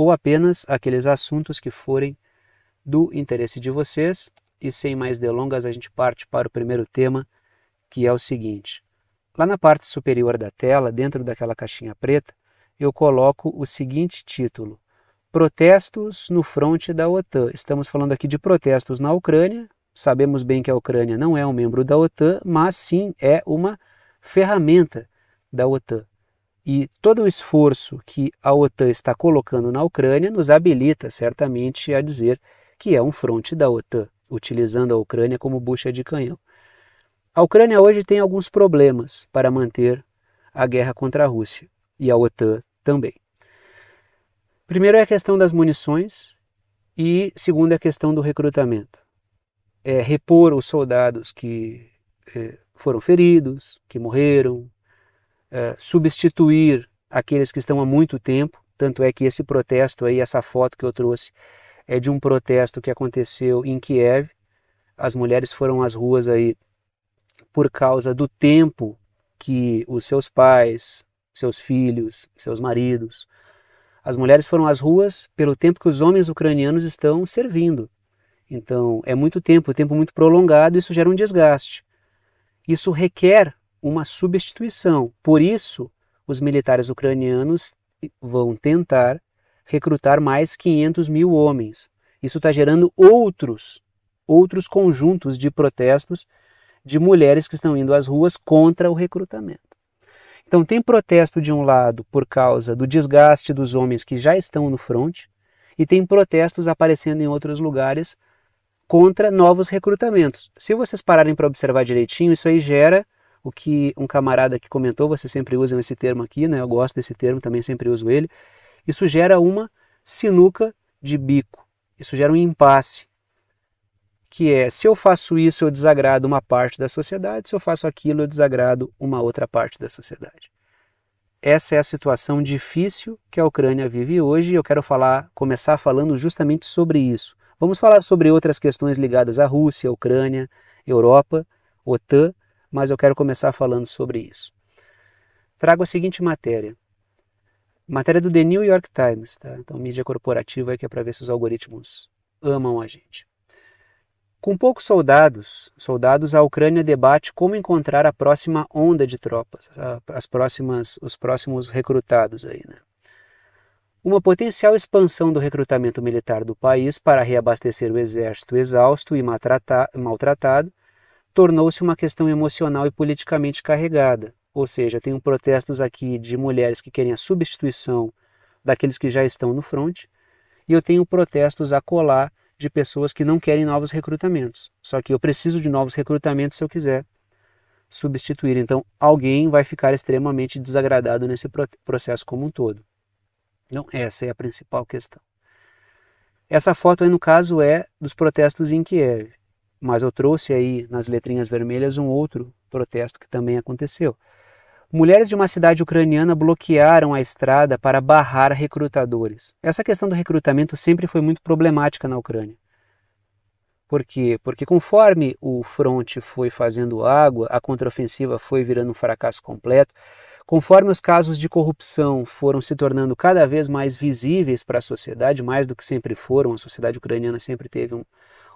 ou apenas aqueles assuntos que forem do interesse de vocês. E sem mais delongas, a gente parte para o primeiro tema, que é o seguinte. Lá na parte superior da tela, dentro daquela caixinha preta, eu coloco o seguinte título: Protestos no fronte da OTAN. Estamos falando aqui de protestos na Ucrânia. Sabemos bem que a Ucrânia não é um membro da OTAN, mas sim é uma ferramenta da OTAN e todo o esforço que a OTAN está colocando na Ucrânia nos habilita certamente a dizer que é um fronte da OTAN, utilizando a Ucrânia como bucha de canhão. A Ucrânia hoje tem alguns problemas para manter a guerra contra a Rússia e a OTAN também. Primeiro é a questão das munições e segundo é a questão do recrutamento. É repor os soldados que é, foram feridos, que morreram, eh, substituir aqueles que estão há muito tempo. Tanto é que esse protesto aí, essa foto que eu trouxe, é de um protesto que aconteceu em Kiev. As mulheres foram às ruas aí por causa do tempo que os seus pais, seus filhos, seus maridos, as mulheres foram às ruas pelo tempo que os homens ucranianos estão servindo. Então, é muito tempo, tempo muito prolongado, isso gera um desgaste. Isso requer uma substituição. Por isso, os militares ucranianos vão tentar recrutar mais 500 mil homens. Isso está gerando outros, outros conjuntos de protestos de mulheres que estão indo às ruas contra o recrutamento. Então tem protesto de um lado por causa do desgaste dos homens que já estão no fronte e tem protestos aparecendo em outros lugares contra novos recrutamentos. Se vocês pararem para observar direitinho, isso aí gera o que um camarada que comentou, vocês sempre usam esse termo aqui, né? Eu gosto desse termo, também sempre uso ele. Isso gera uma sinuca de bico. Isso gera um impasse, que é se eu faço isso, eu desagrado uma parte da sociedade, se eu faço aquilo, eu desagrado uma outra parte da sociedade. Essa é a situação difícil que a Ucrânia vive hoje e eu quero falar, começar falando justamente sobre isso. Vamos falar sobre outras questões ligadas à Rússia, Ucrânia, Europa, OTAN, mas eu quero começar falando sobre isso. Trago a seguinte matéria. Matéria do The New York Times, tá? Então, mídia corporativa que é para ver se os algoritmos amam a gente. Com poucos soldados, soldados, a Ucrânia debate como encontrar a próxima onda de tropas, as próximas, os próximos recrutados aí, né? Uma potencial expansão do recrutamento militar do país para reabastecer o exército exausto e maltratado tornou-se uma questão emocional e politicamente carregada. Ou seja, tem protestos aqui de mulheres que querem a substituição daqueles que já estão no fronte, e eu tenho protestos a colar de pessoas que não querem novos recrutamentos. Só que eu preciso de novos recrutamentos se eu quiser substituir. Então, alguém vai ficar extremamente desagradado nesse processo como um todo. Então, essa é a principal questão. Essa foto aí, no caso, é dos protestos em Kiev. Mas eu trouxe aí nas letrinhas vermelhas um outro protesto que também aconteceu. Mulheres de uma cidade ucraniana bloquearam a estrada para barrar recrutadores. Essa questão do recrutamento sempre foi muito problemática na Ucrânia. Por quê? Porque conforme o fronte foi fazendo água, a contraofensiva foi virando um fracasso completo, conforme os casos de corrupção foram se tornando cada vez mais visíveis para a sociedade, mais do que sempre foram, a sociedade ucraniana sempre teve um,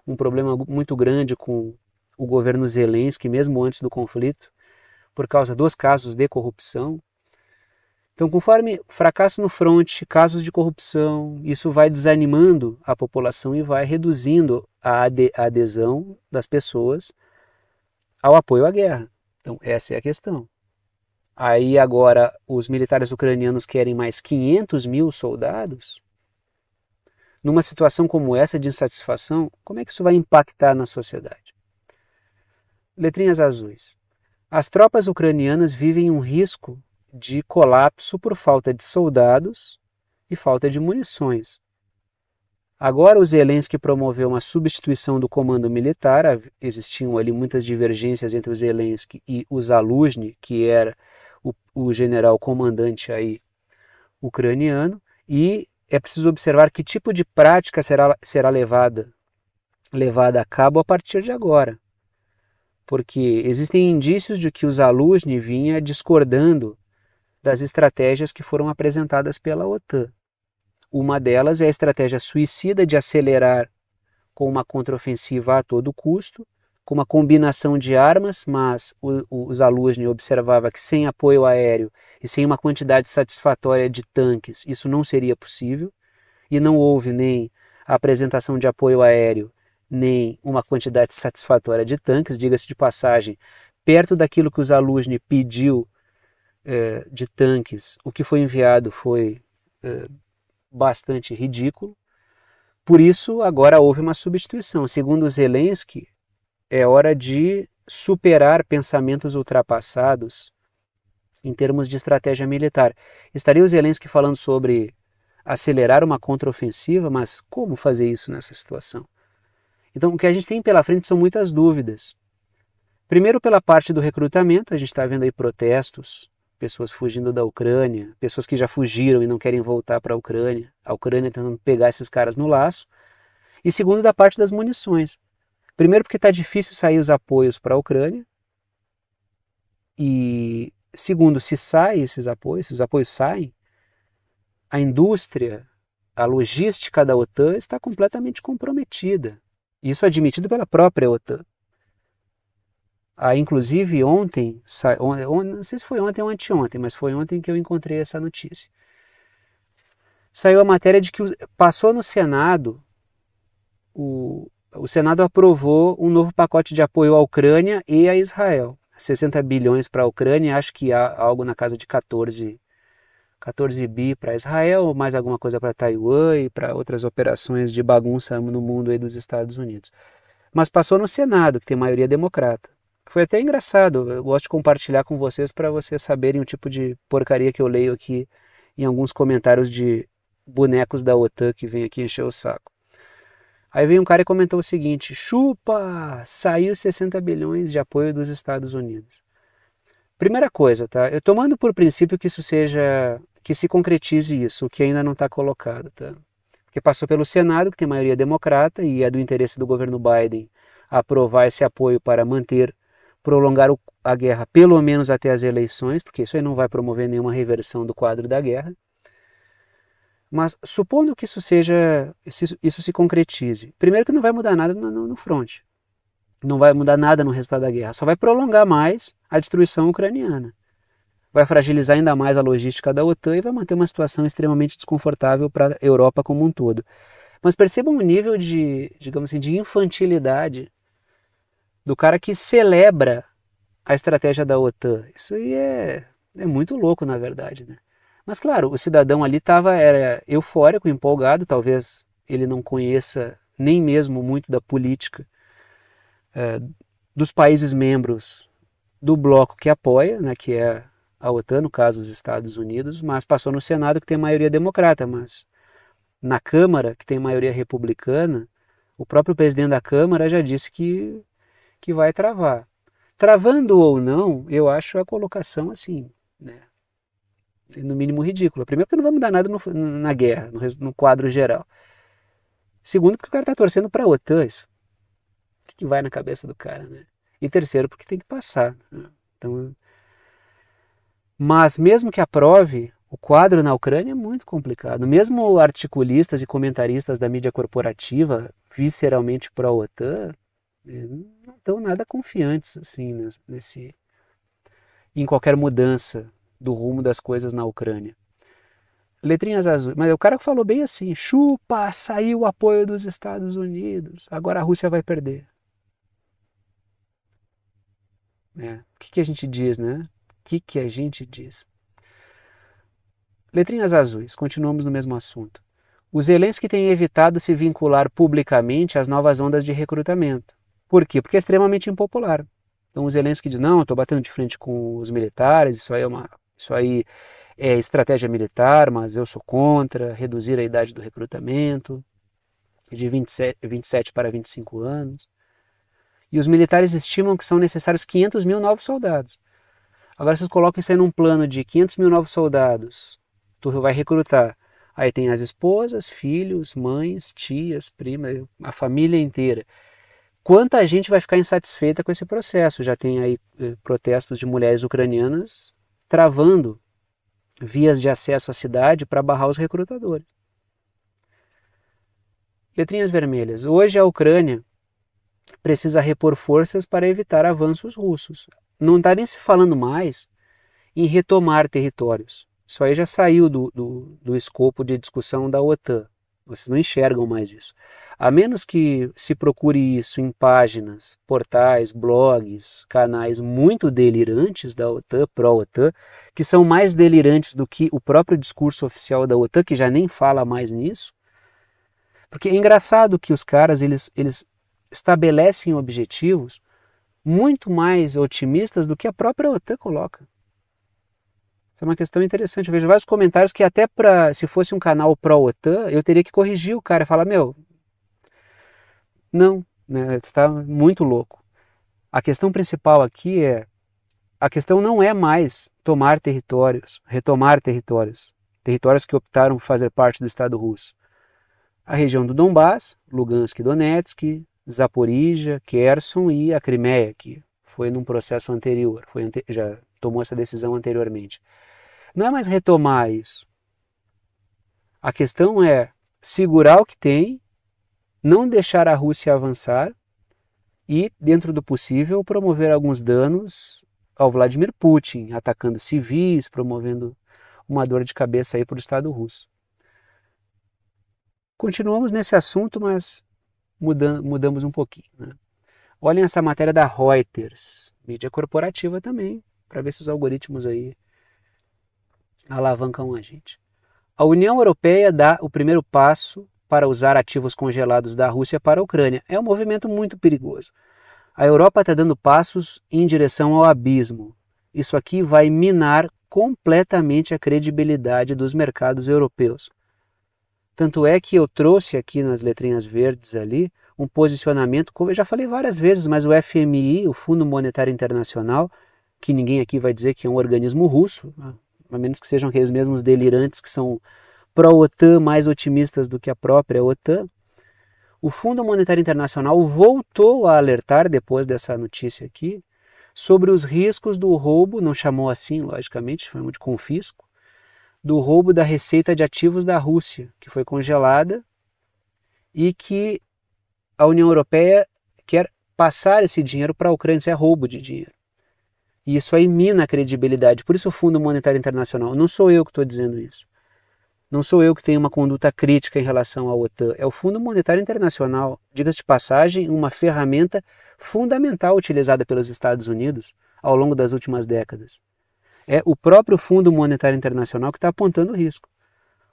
um problema muito grande com o governo Zelensky, mesmo antes do conflito, por causa dos casos de corrupção. Então, conforme fracasso no fronte, casos de corrupção, isso vai desanimando a população e vai reduzindo a adesão das pessoas ao apoio à guerra. Então, essa é a questão. Aí, agora, os militares ucranianos querem mais 500 mil soldados numa situação como essa de insatisfação, como é que isso vai impactar na sociedade? Letrinhas azuis. As tropas ucranianas vivem um risco de colapso por falta de soldados e falta de munições. Agora, o Zelensky promoveu uma substituição do comando militar, existiam ali muitas divergências entre o Zelensky e o Zaluzny, que era o, o general comandante aí ucraniano, e é preciso observar que tipo de prática será, será levada, levada a cabo a partir de agora. Porque existem indícios de que os Alunos vinha discordando das estratégias que foram apresentadas pela OTAN. Uma delas é a estratégia suicida de acelerar com uma contraofensiva a todo custo, com uma combinação de armas, mas o, o Zaluzny observava que sem apoio aéreo e sem uma quantidade satisfatória de tanques, isso não seria possível, e não houve nem a apresentação de apoio aéreo, nem uma quantidade satisfatória de tanques, diga-se de passagem, perto daquilo que o Zaluzny pediu eh, de tanques, o que foi enviado foi eh, bastante ridículo. Por isso, agora houve uma substituição. Segundo Zelensky, é hora de superar pensamentos ultrapassados em termos de estratégia militar. Estaria o Zelensky falando sobre acelerar uma contraofensiva, mas como fazer isso nessa situação? Então, o que a gente tem pela frente são muitas dúvidas. Primeiro, pela parte do recrutamento, a gente está vendo aí protestos, pessoas fugindo da Ucrânia, pessoas que já fugiram e não querem voltar para a Ucrânia, a Ucrânia tentando pegar esses caras no laço. E segundo, da parte das munições. Primeiro, porque está difícil sair os apoios para a Ucrânia, e Segundo, se saem esses apoios, se os apoios saem, a indústria, a logística da OTAN está completamente comprometida. Isso é admitido pela própria OTAN. Ah, inclusive ontem, não sei se foi ontem ou anteontem, mas foi ontem que eu encontrei essa notícia. Saiu a matéria de que passou no Senado, o, o Senado aprovou um novo pacote de apoio à Ucrânia e a Israel. 60 bilhões para a Ucrânia, acho que há algo na casa de 14, 14 bi para Israel, mais alguma coisa para Taiwan e para outras operações de bagunça no mundo aí dos Estados Unidos. Mas passou no Senado, que tem maioria democrata. Foi até engraçado, eu gosto de compartilhar com vocês para vocês saberem o tipo de porcaria que eu leio aqui em alguns comentários de bonecos da OTAN que vem aqui encher o saco. Aí veio um cara e comentou o seguinte: chupa, saiu 60 bilhões de apoio dos Estados Unidos. Primeira coisa, tá? Eu tomando por princípio que isso seja, que se concretize isso, que ainda não está colocado, tá? Porque passou pelo Senado, que tem maioria democrata, e é do interesse do governo Biden aprovar esse apoio para manter, prolongar o, a guerra pelo menos até as eleições, porque isso aí não vai promover nenhuma reversão do quadro da guerra. Mas supondo que isso seja, isso se concretize, primeiro que não vai mudar nada no, no, no front, não vai mudar nada no resultado da guerra, só vai prolongar mais a destruição ucraniana. Vai fragilizar ainda mais a logística da OTAN e vai manter uma situação extremamente desconfortável para a Europa como um todo. Mas percebam o nível de, digamos assim, de infantilidade do cara que celebra a estratégia da OTAN. Isso aí é, é muito louco, na verdade, né? Mas claro, o cidadão ali estava era eufórico, empolgado, talvez ele não conheça nem mesmo muito da política é, dos países membros do bloco que apoia, né, que é a OTAN, no caso os Estados Unidos, mas passou no Senado que tem maioria democrata, mas na Câmara, que tem maioria republicana, o próprio presidente da Câmara já disse que, que vai travar. Travando ou não, eu acho a colocação assim, né, no mínimo ridícula. Primeiro, porque não vai mudar nada no, na guerra, no, no, quadro geral. Segundo, porque o cara está torcendo para a OTAN. Isso. O que, que, vai na cabeça do cara, né? E terceiro, porque tem que passar. Né? Então, mas mesmo que aprove, o quadro na Ucrânia é muito complicado. Mesmo articulistas e comentaristas da mídia corporativa, visceralmente pró-OTAN, eh, não estão nada confiantes assim né, nesse em qualquer mudança do rumo das coisas na Ucrânia. Letrinhas azuis. Mas o cara falou bem assim: chupa, saiu o apoio dos Estados Unidos, agora a Rússia vai perder. É. O que, que a gente diz, né? O que, que a gente diz? Letrinhas azuis, continuamos no mesmo assunto. O Zelensky tem evitado se vincular publicamente às novas ondas de recrutamento. Por quê? Porque é extremamente impopular. Então o Zelensky diz: não, estou batendo de frente com os militares, isso aí é uma isso aí é estratégia militar, mas eu sou contra reduzir a idade do recrutamento de 27, 27 para 25 anos. E os militares estimam que são necessários 500 mil novos soldados. Agora vocês colocam isso aí num plano de 500 mil novos soldados. Tu vai recrutar. Aí tem as esposas, filhos, mães, tias, primas, a família inteira. Quanta gente vai ficar insatisfeita com esse processo? Já tem aí eh, protestos de mulheres ucranianas travando vias de acesso à cidade para barrar os recrutadores. Letrinhas vermelhas. Hoje a Ucrânia precisa repor forças para evitar avanços russos. Não está nem se falando mais em retomar territórios. Isso aí já saiu do, do, do escopo de discussão da OTAN. Vocês não enxergam mais isso. A menos que se procure isso em páginas, portais, blogs, canais muito delirantes da OTAN, pró-OTAN, que são mais delirantes do que o próprio discurso oficial da OTAN, que já nem fala mais nisso. Porque é engraçado que os caras eles, eles estabelecem objetivos muito mais otimistas do que a própria OTAN coloca é uma questão interessante. Eu vejo vários comentários que até para se fosse um canal pró-OTAN, eu teria que corrigir o cara e falar, meu, não, né, tu tá muito louco. A questão principal aqui é, a questão não é mais tomar territórios, retomar territórios, territórios que optaram por fazer parte do Estado russo. A região do Donbás, Lugansk e Donetsk, Zaporizhia, Kherson e a Crimeia, que foi num processo anterior, foi ante já tomou essa decisão anteriormente. Não é mais retomar isso. A questão é segurar o que tem, não deixar a Rússia avançar e, dentro do possível, promover alguns danos ao Vladimir Putin, atacando civis, promovendo uma dor de cabeça aí para o Estado russo. Continuamos nesse assunto, mas mudam, mudamos um pouquinho. Né? Olhem essa matéria da Reuters, mídia corporativa também, para ver se os algoritmos aí alavancam a gente. A União Europeia dá o primeiro passo para usar ativos congelados da Rússia para a Ucrânia. É um movimento muito perigoso. A Europa está dando passos em direção ao abismo. Isso aqui vai minar completamente a credibilidade dos mercados europeus. Tanto é que eu trouxe aqui nas letrinhas verdes ali um posicionamento, como eu já falei várias vezes, mas o FMI, o Fundo Monetário Internacional, que ninguém aqui vai dizer que é um organismo russo, né? a menos que sejam aqueles mesmos delirantes que são pró-OTAN mais otimistas do que a própria OTAN, o Fundo Monetário Internacional voltou a alertar depois dessa notícia aqui sobre os riscos do roubo, não chamou assim, logicamente, chamou de confisco, do roubo da receita de ativos da Rússia, que foi congelada e que a União Europeia quer passar esse dinheiro para a Ucrânia, isso é roubo de dinheiro. E isso aí mina a credibilidade. Por isso o Fundo Monetário Internacional, não sou eu que estou dizendo isso. Não sou eu que tenho uma conduta crítica em relação à OTAN, é o Fundo Monetário Internacional, diga-se de passagem, uma ferramenta fundamental utilizada pelos Estados Unidos ao longo das últimas décadas. É o próprio Fundo Monetário Internacional que está apontando o risco.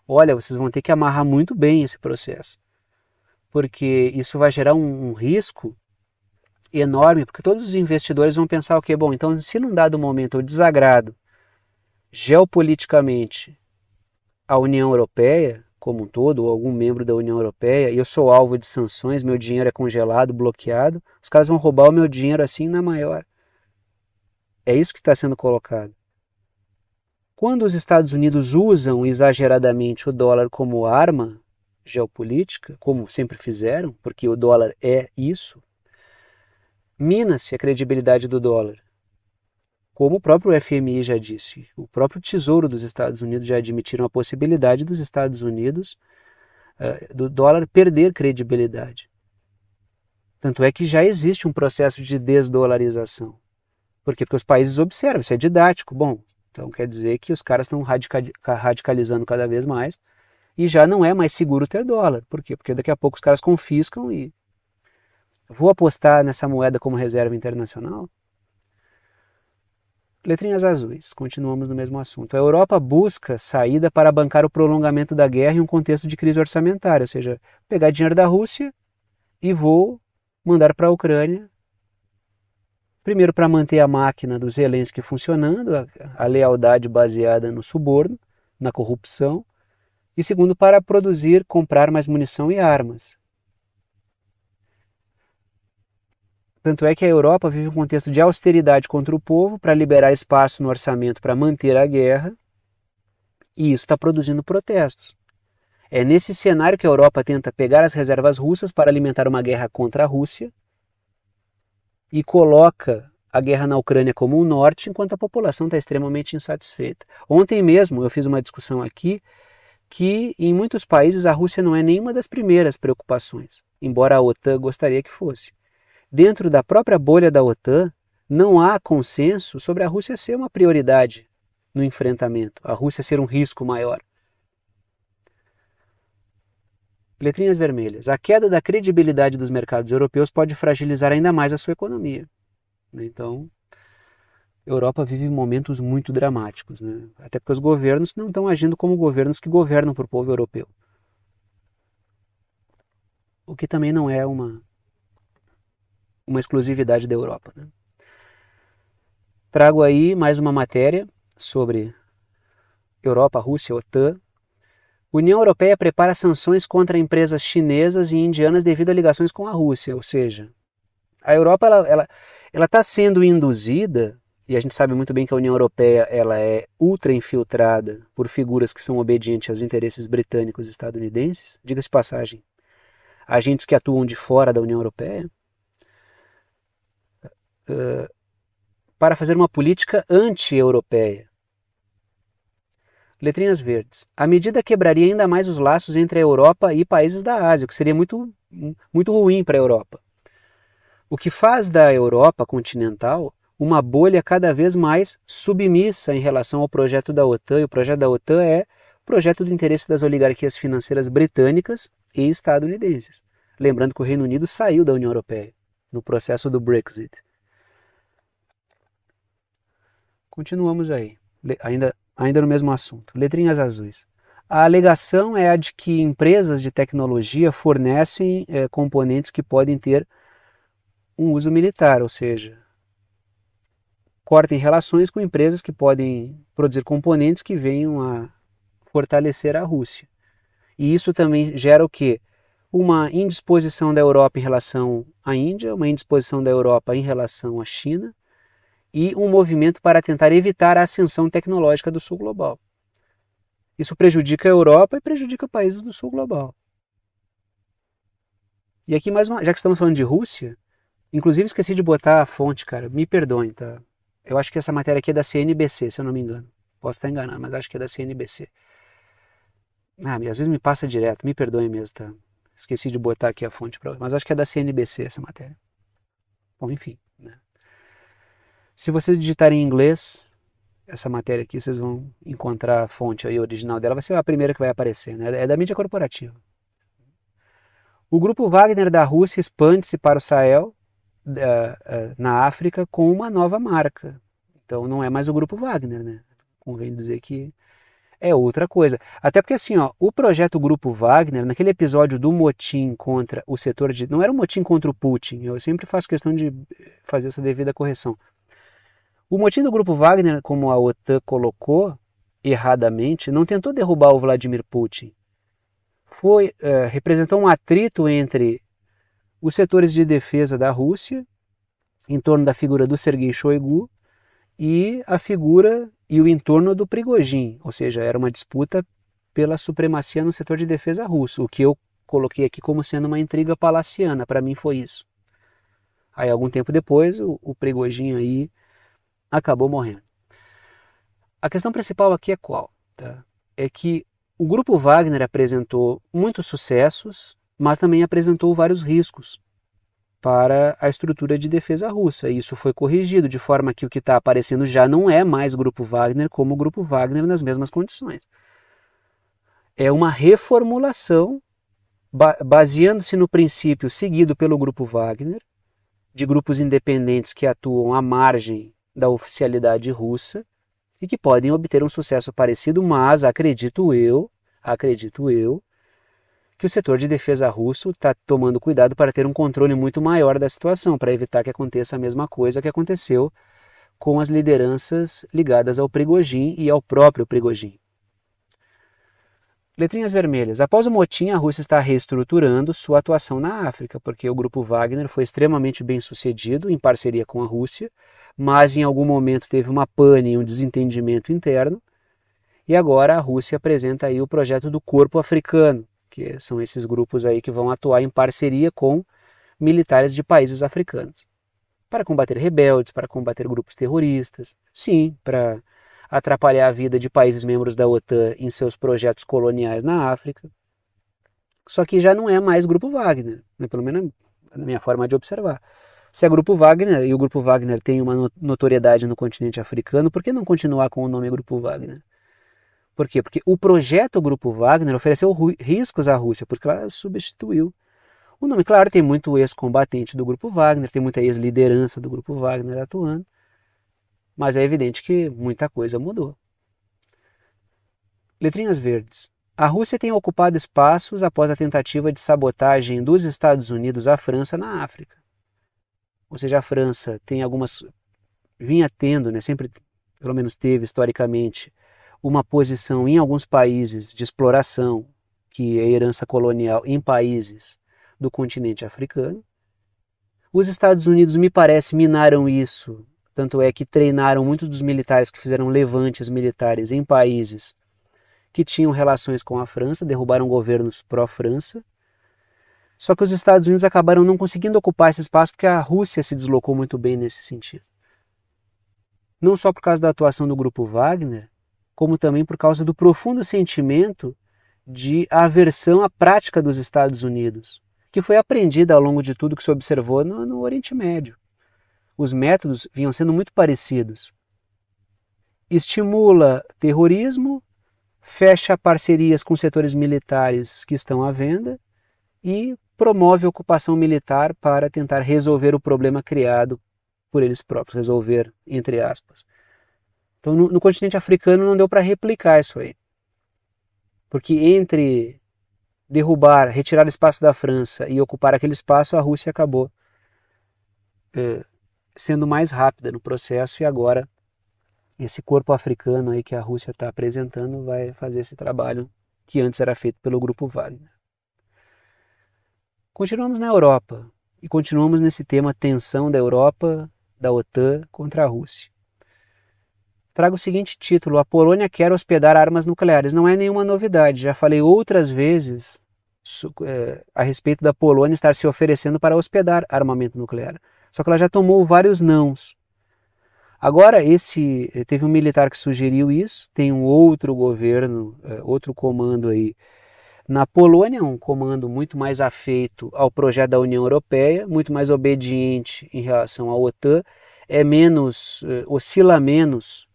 Olha, vocês vão ter que amarrar muito bem esse processo, porque isso vai gerar um, um risco enorme, porque todos os investidores vão pensar o okay, que bom, então se num dado momento eu desagrado geopoliticamente a União Europeia como um todo, ou algum membro da União Europeia, e eu sou alvo de sanções, meu dinheiro é congelado, bloqueado, os caras vão roubar o meu dinheiro assim na maior. É isso que está sendo colocado. Quando os Estados Unidos usam exageradamente o dólar como arma geopolítica, como sempre fizeram, porque o dólar é isso, mina-se a credibilidade do dólar. Como o próprio FMI já disse, o próprio Tesouro dos Estados Unidos já admitiram a possibilidade dos Estados Unidos uh, do dólar perder credibilidade. Tanto é que já existe um processo de desdolarização. Por quê? Porque os países observam, isso é didático. Bom, então quer dizer que os caras estão radicalizando cada vez mais e já não é mais seguro ter dólar. Por quê? Porque daqui a pouco os caras confiscam e Vou apostar nessa moeda como reserva internacional? Letrinhas azuis, continuamos no mesmo assunto. A Europa busca saída para bancar o prolongamento da guerra em um contexto de crise orçamentária, ou seja, pegar dinheiro da Rússia e vou mandar para a Ucrânia. Primeiro, para manter a máquina do Zelensky funcionando, a, a lealdade baseada no suborno, na corrupção. E segundo, para produzir, comprar mais munição e armas. Tanto é que a Europa vive um contexto de austeridade contra o povo para liberar espaço no orçamento para manter a guerra, e isso está produzindo protestos. É nesse cenário que a Europa tenta pegar as reservas russas para alimentar uma guerra contra a Rússia e coloca a guerra na Ucrânia como o um norte, enquanto a população está extremamente insatisfeita. Ontem mesmo eu fiz uma discussão aqui que em muitos países a Rússia não é nenhuma das primeiras preocupações, embora a OTAN gostaria que fosse dentro da própria bolha da OTAN, não há consenso sobre a Rússia ser uma prioridade no enfrentamento, a Rússia ser um risco maior. Letrinhas vermelhas. A queda da credibilidade dos mercados europeus pode fragilizar ainda mais a sua economia. Né? Então, a Europa vive momentos muito dramáticos, né? até porque os governos não estão agindo como governos que governam para o povo europeu. O que também não é uma uma exclusividade da Europa. Né? Trago aí mais uma matéria sobre Europa, Rússia, OTAN. União Europeia prepara sanções contra empresas chinesas e indianas devido a ligações com a Rússia, ou seja, a Europa ela está ela, ela tá sendo induzida e a gente sabe muito bem que a União Europeia ela é ultra infiltrada por figuras que são obedientes aos interesses britânicos e estadunidenses, diga-se passagem, agentes que atuam de fora da União Europeia. Eh, para fazer uma política anti-europeia. Letrinhas verdes. A medida quebraria ainda mais os laços entre a Europa e países da Ásia, o que seria muito, muito ruim para a Europa. O que faz da Europa continental uma bolha cada vez mais submissa em relação ao projeto da OTAN, e o projeto da OTAN é projeto do interesse das oligarquias financeiras britânicas e estadunidenses. Lembrando que o Reino Unido saiu da União Europeia no processo do Brexit. Continuamos aí, ainda, ainda no mesmo assunto. Letrinhas azuis. A alegação é a de que empresas de tecnologia fornecem é, componentes que podem ter um uso militar, ou seja, cortem relações com empresas que podem produzir componentes que venham a fortalecer a Rússia. E isso também gera o quê? Uma indisposição da Europa em relação à Índia, uma indisposição da Europa em relação à China, e um movimento para tentar evitar a ascensão tecnológica do sul global. Isso prejudica a Europa e prejudica países do sul global. E aqui mais uma, já que estamos falando de Rússia, inclusive esqueci de botar a fonte, cara, me perdoem, tá? Eu acho que essa matéria aqui é da CNBC, se eu não me engano. Posso estar enganado, mas acho que é da CNBC. Ah, às vezes me passa direto, me perdoem mesmo, tá? Esqueci de botar aqui a fonte, pra... mas acho que é da CNBC essa matéria. Bom, enfim. Se vocês digitarem em inglês essa matéria aqui, vocês vão encontrar a fonte aí original dela, vai ser a primeira que vai aparecer, né? É da mídia corporativa. O grupo Wagner da Rússia expande-se para o Sahel, eh, eh, na África, com uma nova marca. Então não é mais o grupo Wagner, né? Convém dizer que é outra coisa. Até porque assim, ó, o projeto Grupo Wagner, naquele episódio do motim contra o setor de... Não era um motim contra o Putin, eu sempre faço questão de fazer essa devida correção o motim do grupo Wagner, como a OTAN colocou erradamente, não tentou derrubar o Vladimir Putin. Foi, uh, representou um atrito entre os setores de defesa da Rússia, em torno da figura do Sergei Shoigu, e a figura e o entorno do Prigojin, ou seja, era uma disputa pela supremacia no setor de defesa russo, o que eu coloquei aqui como sendo uma intriga palaciana, para mim foi isso. Aí algum tempo depois, o, o Prigojin aí acabou morrendo. A questão principal aqui é qual? Tá? É que o grupo Wagner apresentou muitos sucessos, mas também apresentou vários riscos para a estrutura de defesa russa. isso foi corrigido, de forma que o que está aparecendo já não é mais grupo Wagner como grupo Wagner nas mesmas condições. É uma reformulação baseando-se no princípio seguido pelo grupo Wagner, de grupos independentes que atuam à margem da oficialidade russa e que podem obter um sucesso parecido, mas acredito eu, acredito eu, que o setor de defesa russo está tomando cuidado para ter um controle muito maior da situação, para evitar que aconteça a mesma coisa que aconteceu com as lideranças ligadas ao Prigojin e ao próprio Prigojin. Letrinhas vermelhas. Após o motim, a Rússia está reestruturando sua atuação na África, porque o grupo Wagner foi extremamente bem sucedido em parceria com a Rússia mas em algum momento teve uma pane, um desentendimento interno, e agora a Rússia apresenta aí o projeto do Corpo Africano, que são esses grupos aí que vão atuar em parceria com militares de países africanos, para combater rebeldes, para combater grupos terroristas, sim, para atrapalhar a vida de países membros da OTAN em seus projetos coloniais na África. Só que já não é mais Grupo Wagner, né? pelo menos na minha forma de observar. Se é Grupo Wagner e o Grupo Wagner tem uma notoriedade no continente africano, por que não continuar com o nome Grupo Wagner? Por quê? Porque o projeto Grupo Wagner ofereceu riscos à Rússia, porque ela substituiu. O nome, claro, tem muito ex-combatente do Grupo Wagner, tem muita ex-liderança do Grupo Wagner atuando, mas é evidente que muita coisa mudou. Letrinhas verdes. A Rússia tem ocupado espaços após a tentativa de sabotagem dos Estados Unidos à França na África. Ou seja, a França tem algumas. vinha tendo, né, sempre, pelo menos teve historicamente, uma posição em alguns países de exploração, que é herança colonial em países do continente africano. Os Estados Unidos, me parece, minaram isso, tanto é que treinaram muitos dos militares que fizeram levantes militares em países que tinham relações com a França, derrubaram governos pró-França. Só que os Estados Unidos acabaram não conseguindo ocupar esse espaço porque a Rússia se deslocou muito bem nesse sentido. Não só por causa da atuação do grupo Wagner, como também por causa do profundo sentimento de aversão à prática dos Estados Unidos, que foi aprendida ao longo de tudo que se observou no, no Oriente Médio. Os métodos vinham sendo muito parecidos. Estimula terrorismo, fecha parcerias com setores militares que estão à venda e promove a ocupação militar para tentar resolver o problema criado por eles próprios, resolver, entre aspas. Então, no, no continente africano não deu para replicar isso aí. Porque entre derrubar, retirar o espaço da França e ocupar aquele espaço, a Rússia acabou é, sendo mais rápida no processo e agora esse corpo africano aí que a Rússia está apresentando vai fazer esse trabalho que antes era feito pelo grupo Wagner. Continuamos na Europa e continuamos nesse tema tensão da Europa, da OTAN contra a Rússia. Trago o seguinte título: A Polônia quer hospedar armas nucleares. Não é nenhuma novidade, já falei outras vezes é, a respeito da Polônia estar se oferecendo para hospedar armamento nuclear. Só que ela já tomou vários nãos. Agora, esse teve um militar que sugeriu isso, tem um outro governo, é, outro comando aí na Polônia, um comando muito mais afeito ao projeto da União Europeia, muito mais obediente em relação à OTAN, é menos, eh, oscila menos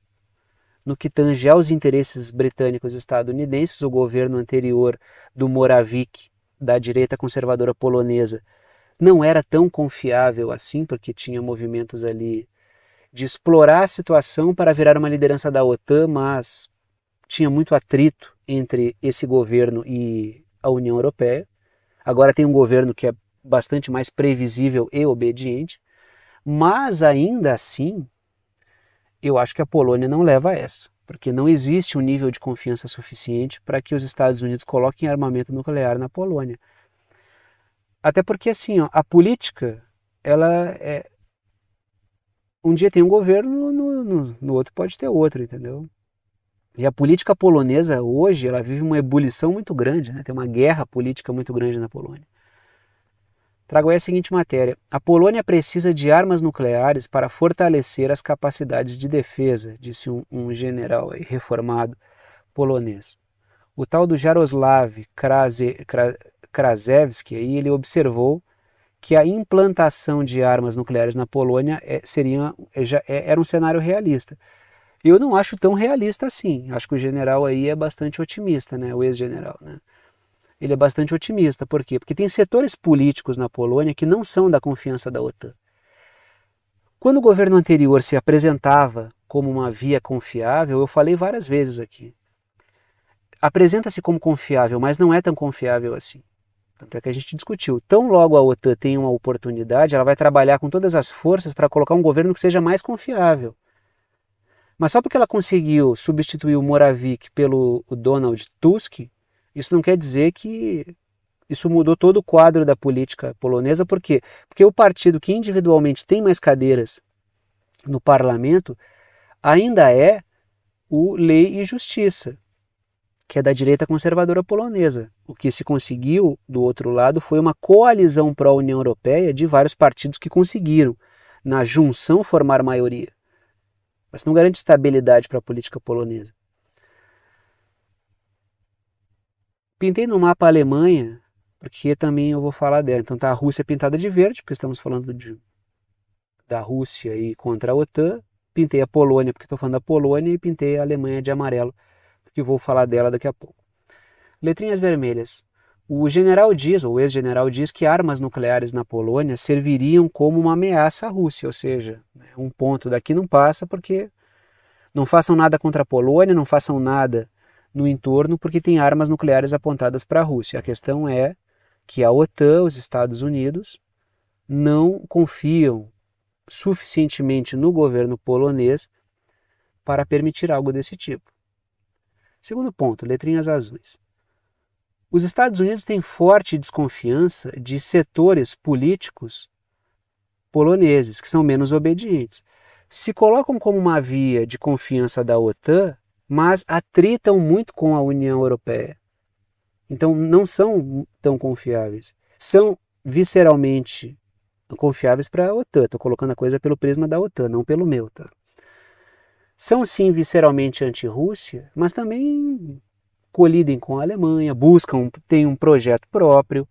no que tange aos interesses britânicos e estadunidenses. O governo anterior do Moravik, da direita conservadora polonesa, não era tão confiável assim, porque tinha movimentos ali de explorar a situação para virar uma liderança da OTAN, mas tinha muito atrito entre esse governo e a União Europeia. Agora tem um governo que é bastante mais previsível e obediente, mas ainda assim, eu acho que a Polônia não leva a essa, porque não existe um nível de confiança suficiente para que os Estados Unidos coloquem armamento nuclear na Polônia. Até porque assim, ó, a política, ela é um dia tem um governo, no, no, no outro pode ter outro, entendeu? E a política polonesa hoje, ela vive uma ebulição muito grande, né? tem uma guerra política muito grande na Polônia. Trago aí a seguinte matéria. A Polônia precisa de armas nucleares para fortalecer as capacidades de defesa, disse um, um general reformado polonês. O tal do Jaroslav Krase, aí, ele observou que a implantação de armas nucleares na Polônia é, seria, é, já, é, era um cenário realista eu não acho tão realista assim. Acho que o general aí é bastante otimista, né? O ex-general, né? Ele é bastante otimista. Por quê? Porque tem setores políticos na Polônia que não são da confiança da OTAN. Quando o governo anterior se apresentava como uma via confiável, eu falei várias vezes aqui. Apresenta-se como confiável, mas não é tão confiável assim. Tanto é que a gente discutiu. Tão logo a OTAN tem uma oportunidade, ela vai trabalhar com todas as forças para colocar um governo que seja mais confiável. Mas só porque ela conseguiu substituir o Moravik pelo Donald Tusk, isso não quer dizer que isso mudou todo o quadro da política polonesa. Por quê? Porque o partido que individualmente tem mais cadeiras no parlamento ainda é o Lei e Justiça, que é da direita conservadora polonesa. O que se conseguiu do outro lado foi uma coalizão pró-União Europeia de vários partidos que conseguiram, na junção, formar maioria mas não garante estabilidade para a política polonesa. Pintei no mapa a Alemanha, porque também eu vou falar dela. Então tá a Rússia é pintada de verde, porque estamos falando de, da Rússia e contra a OTAN. Pintei a Polônia, porque estou falando da Polônia, e pintei a Alemanha de amarelo, porque vou falar dela daqui a pouco. Letrinhas vermelhas. O general diz, ou ex-general diz, que armas nucleares na Polônia serviriam como uma ameaça à Rússia, ou seja, né, um ponto daqui não passa porque não façam nada contra a Polônia, não façam nada no entorno porque tem armas nucleares apontadas para a Rússia. A questão é que a OTAN, os Estados Unidos, não confiam suficientemente no governo polonês para permitir algo desse tipo. Segundo ponto, letrinhas azuis. Os Estados Unidos têm forte desconfiança de setores políticos poloneses, que são menos obedientes. Se colocam como uma via de confiança da OTAN, mas atritam muito com a União Europeia. Então não são tão confiáveis. São visceralmente confiáveis para a OTAN. Estou colocando a coisa pelo prisma da OTAN, não pelo meu. Tá? São sim visceralmente anti-Rússia, mas também colidem com a Alemanha, buscam, têm um projeto próprio.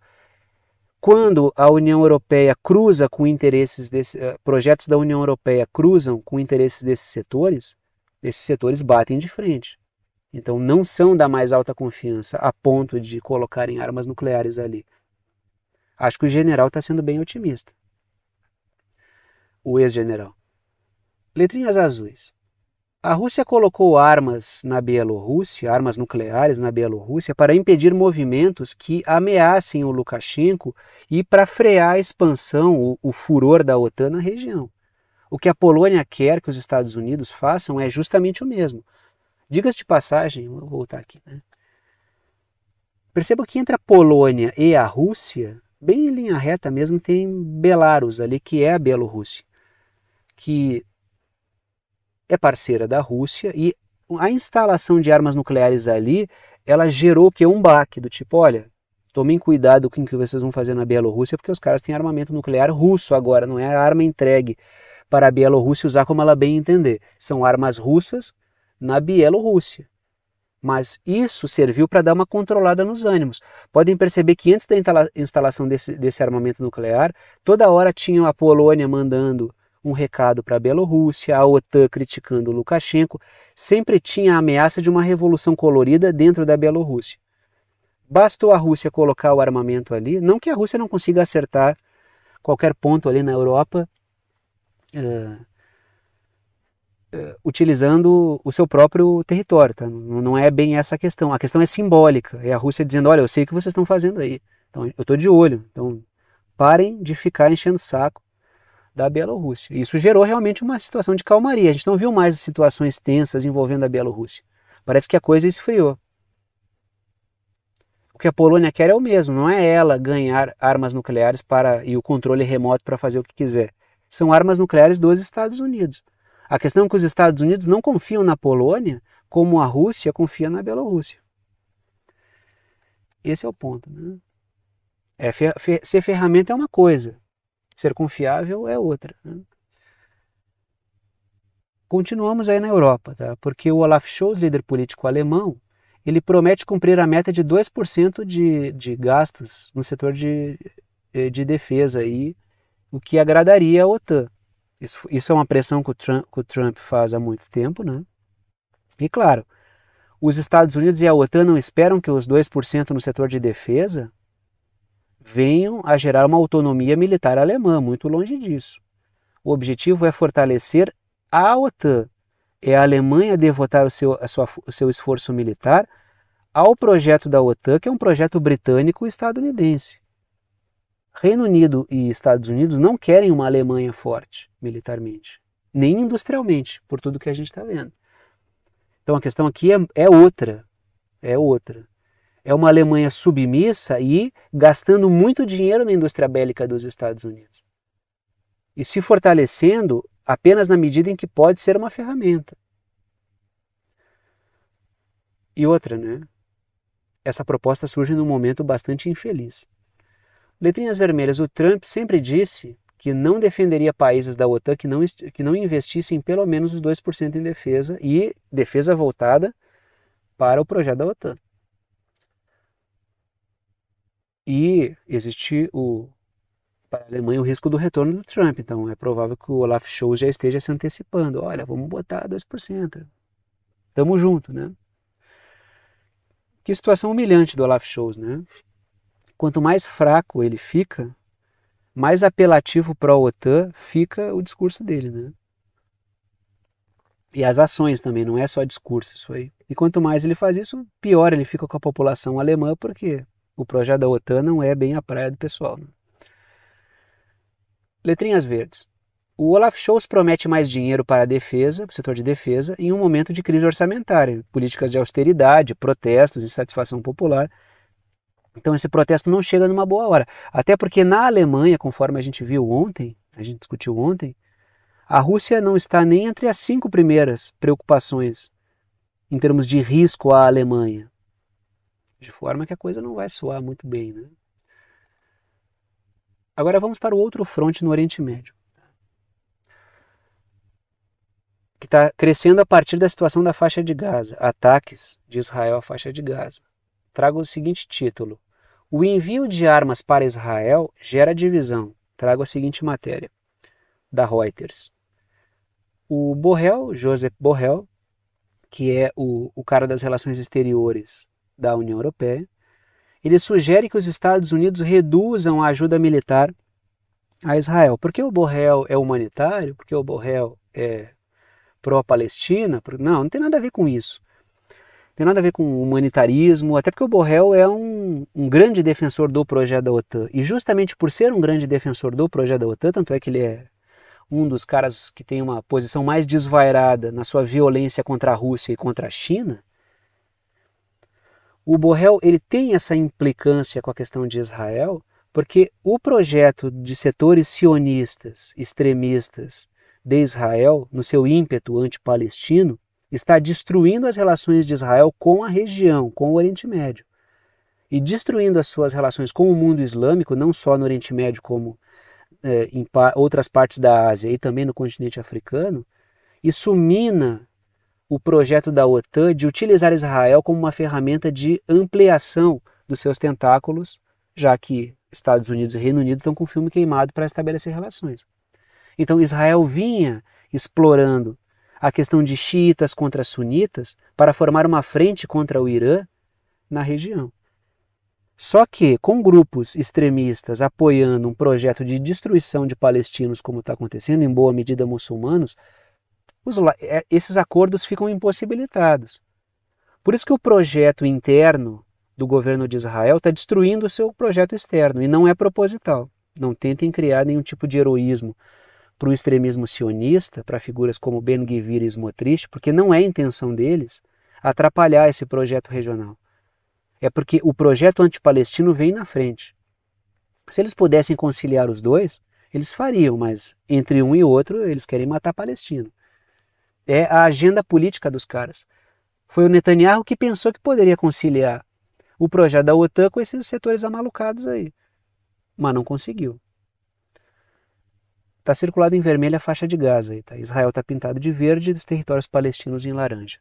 Quando a União Europeia cruza com interesses desse, eh, projetos da União Europeia cruzam com interesses desses setores, esses setores batem de frente. Então não são da mais alta confiança a ponto de colocarem armas nucleares ali. Acho que o general está sendo bem otimista. O ex-general. Letrinhas azuis. A Rússia colocou armas na Bielorrússia, armas nucleares na Bielorrússia, para impedir movimentos que ameacem o Lukashenko e para frear a expansão, o, o furor da OTAN na região. O que a Polônia quer que os Estados Unidos façam é justamente o mesmo. Diga-se de passagem, vou voltar aqui. Né? Perceba que entre a Polônia e a Rússia, bem em linha reta mesmo, tem Belarus ali, que é a Bielorrússia, que é parceira da Rússia e a instalação de armas nucleares ali, ela gerou que um baque do tipo, olha, tomem cuidado com o que vocês vão fazer na Bielorrússia, porque os caras têm armamento nuclear russo agora, não é a arma entregue para a Bielorrússia usar como ela bem entender. São armas russas na Bielorrússia. Mas isso serviu para dar uma controlada nos ânimos. Podem perceber que antes da instalação desse, desse armamento nuclear, toda hora tinham a Polônia mandando um recado para a Bielorrússia, a OTAN criticando Lukashenko, sempre tinha a ameaça de uma revolução colorida dentro da Bielorrússia. Bastou a Rússia colocar o armamento ali, não que a Rússia não consiga acertar qualquer ponto ali na Europa, uh, uh, utilizando o seu próprio território, tá? não, não é bem essa a questão. A questão é simbólica, é a Rússia dizendo, olha, eu sei o que vocês estão fazendo aí, então eu estou de olho, então parem de ficar enchendo o saco, da Bielorrússia. Isso gerou realmente uma situação de calmaria. A gente não viu mais situações tensas envolvendo a Bielorrússia. Parece que a coisa esfriou. O que a Polônia quer é o mesmo, não é ela ganhar armas nucleares para e o controle remoto para fazer o que quiser. São armas nucleares dos Estados Unidos. A questão é que os Estados Unidos não confiam na Polônia como a Rússia confia na Bielorrússia. Esse é o ponto. Né? É, fer fer ser ferramenta é uma coisa, ser confiável é outra. Né? Continuamos aí na Europa, tá? porque o Olaf Scholz, líder político alemão, ele promete cumprir a meta de 2% de, de gastos no setor de, eh, de defesa, aí, o que agradaria a OTAN. Isso, isso é uma pressão que o, Trump, que o Trump faz há muito tempo. Né? E claro, os Estados Unidos e a OTAN não esperam que os 2% no setor de defesa venham a gerar uma autonomia militar alemã, muito longe disso. O objetivo é fortalecer a OTAN, é a Alemanha devotar o seu, sua, o seu esforço militar ao projeto da OTAN, que é um projeto britânico e estadunidense. Reino Unido e Estados Unidos não querem uma Alemanha forte militarmente, nem industrialmente, por tudo que a gente está vendo. Então a questão aqui é, é outra, é outra é uma Alemanha submissa e gastando muito dinheiro na indústria bélica dos Estados Unidos. E se fortalecendo apenas na medida em que pode ser uma ferramenta. E outra, né? Essa proposta surge num momento bastante infeliz. Letrinhas vermelhas, o Trump sempre disse que não defenderia países da OTAN que não, que não investissem pelo menos os 2% em defesa e defesa voltada para o projeto da OTAN. E existe o para a Alemanha o risco do retorno do Trump. Então é provável que o Olaf Scholz já esteja se antecipando. Olha, vamos botar 2%. Tamo junto, né? Que situação humilhante do Olaf Scholz, né? Quanto mais fraco ele fica, mais apelativo para a OTAN fica o discurso dele, né? E as ações também, não é só discurso isso aí. E quanto mais ele faz isso, pior ele fica com a população alemã, porque o projeto da OTAN não é bem a praia do pessoal. Né? Letrinhas verdes. O Olaf Scholz promete mais dinheiro para a defesa, para o setor de defesa, em um momento de crise orçamentária, políticas de austeridade, protestos, insatisfação popular. Então esse protesto não chega numa boa hora. Até porque na Alemanha, conforme a gente viu ontem, a gente discutiu ontem, a Rússia não está nem entre as cinco primeiras preocupações em termos de risco à Alemanha de forma que a coisa não vai soar muito bem. Né? Agora vamos para o outro fronte no Oriente Médio, tá? que está crescendo a partir da situação da faixa de Gaza, ataques de Israel à faixa de Gaza. Trago o seguinte título: O envio de armas para Israel gera divisão. Trago a seguinte matéria da Reuters. O Borrell, Joseph Borrell, que é o, o cara das relações exteriores da União Europeia, ele sugere que os Estados Unidos reduzam a ajuda militar a Israel. Porque o Borrell é humanitário? Porque o Borrell é pró-Palestina? Não, não tem nada a ver com isso. Não tem nada a ver com humanitarismo, até porque o Borrell é um, um grande defensor do projeto da OTAN. E justamente por ser um grande defensor do projeto da OTAN, tanto é que ele é um dos caras que tem uma posição mais desvairada na sua violência contra a Rússia e contra a China, o Borrell ele tem essa implicância com a questão de Israel, porque o projeto de setores sionistas, extremistas de Israel, no seu ímpeto anti-palestino, está destruindo as relações de Israel com a região, com o Oriente Médio. E destruindo as suas relações com o mundo islâmico, não só no Oriente Médio, como eh, em pa outras partes da Ásia e também no continente africano, isso mina o projeto da OTAN de utilizar Israel como uma ferramenta de ampliação dos seus tentáculos, já que Estados Unidos e Reino Unido estão com o filme queimado para estabelecer relações. Então Israel vinha explorando a questão de xiitas contra sunitas para formar uma frente contra o Irã na região. Só que, com grupos extremistas apoiando um projeto de destruição de palestinos, como está acontecendo, em boa medida muçulmanos, os, é, esses acordos ficam impossibilitados. Por isso que o projeto interno do governo de Israel está destruindo o seu projeto externo, e não é proposital. Não tentem criar nenhum tipo de heroísmo para o extremismo sionista, para figuras como Ben Gvir e Smotrich, porque não é intenção deles atrapalhar esse projeto regional. É porque o projeto antipalestino vem na frente. Se eles pudessem conciliar os dois, eles fariam, mas entre um e outro eles querem matar palestino. É a agenda política dos caras. Foi o Netanyahu que pensou que poderia conciliar o projeto da OTAN com esses setores amalucados aí. Mas não conseguiu. Está circulado em vermelho a faixa de Gaza. Aí, tá? Israel está pintado de verde e os territórios palestinos em laranja.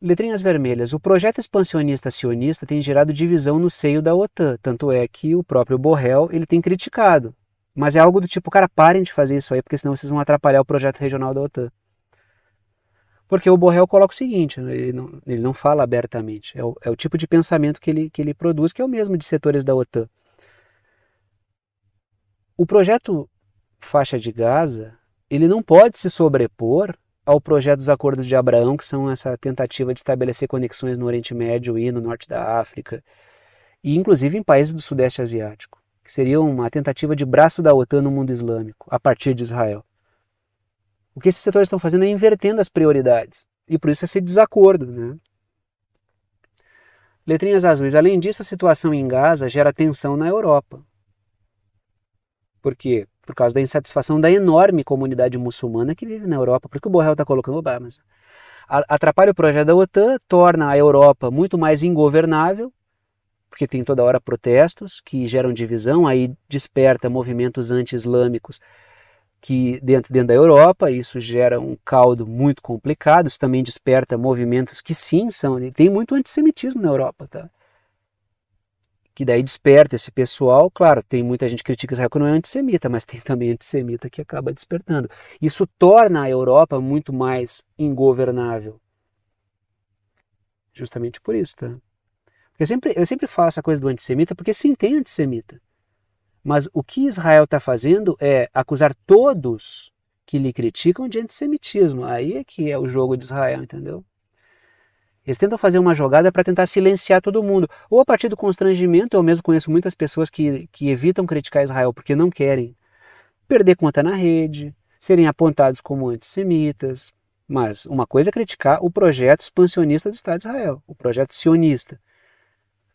Letrinhas vermelhas. O projeto expansionista sionista tem gerado divisão no seio da OTAN. Tanto é que o próprio Borrell ele tem criticado. Mas é algo do tipo, cara, parem de fazer isso aí, porque senão vocês vão atrapalhar o projeto regional da OTAN. Porque o Borrell coloca o seguinte: né, ele não, ele não fala abertamente, é o, é o tipo de pensamento que ele, que ele produz, que é o mesmo de setores da OTAN. O projeto Faixa de Gaza ele não pode se sobrepor ao projeto dos Acordos de Abraão, que são essa tentativa de estabelecer conexões no Oriente Médio e no Norte da África, e inclusive em países do Sudeste Asiático, que seria uma tentativa de braço da OTAN no mundo islâmico, a partir de Israel. O que esses setores estão fazendo é invertendo as prioridades. E por isso esse desacordo. Né? Letrinhas azuis. Além disso, a situação em Gaza gera tensão na Europa. Por quê? Por causa da insatisfação da enorme comunidade muçulmana que vive na Europa. Por isso que o Borrell está colocando Obama. Atrapalha o projeto da OTAN, torna a Europa muito mais ingovernável, porque tem toda hora protestos que geram divisão, aí desperta movimentos anti-islâmicos que dentro, dentro da Europa, isso gera um caldo muito complicado, isso também desperta movimentos que sim são, tem muito antissemitismo na Europa, tá? Que daí desperta esse pessoal, claro, tem muita gente que critica Israel que não é antissemita, mas tem também antissemita que acaba despertando. Isso torna a Europa muito mais ingovernável. Justamente por isso, tá? Eu sempre, eu sempre falo essa coisa do antissemita, porque sim, tem antissemita. Mas o que Israel está fazendo é acusar todos que lhe criticam de antissemitismo. Aí é que é o jogo de Israel, entendeu? Eles tentam fazer uma jogada para tentar silenciar todo mundo. Ou a partir do constrangimento, eu mesmo conheço muitas pessoas que, que evitam criticar Israel porque não querem perder conta na rede, serem apontados como antissemitas. Mas uma coisa é criticar o projeto expansionista do Estado de Israel, o projeto sionista.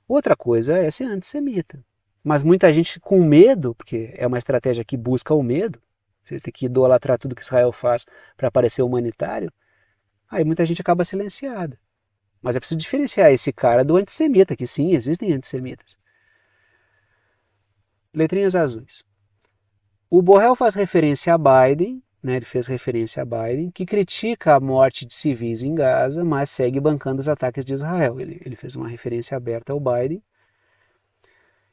Outra coisa é ser antissemita. Mas muita gente com medo, porque é uma estratégia que busca o medo, você tem que idolatrar tudo que Israel faz para parecer humanitário, aí muita gente acaba silenciada. Mas é preciso diferenciar esse cara do antissemita, que sim, existem antissemitas. Letrinhas azuis. O Borrell faz referência a Biden, né, ele fez referência a Biden, que critica a morte de civis em Gaza, mas segue bancando os ataques de Israel. Ele, ele fez uma referência aberta ao Biden.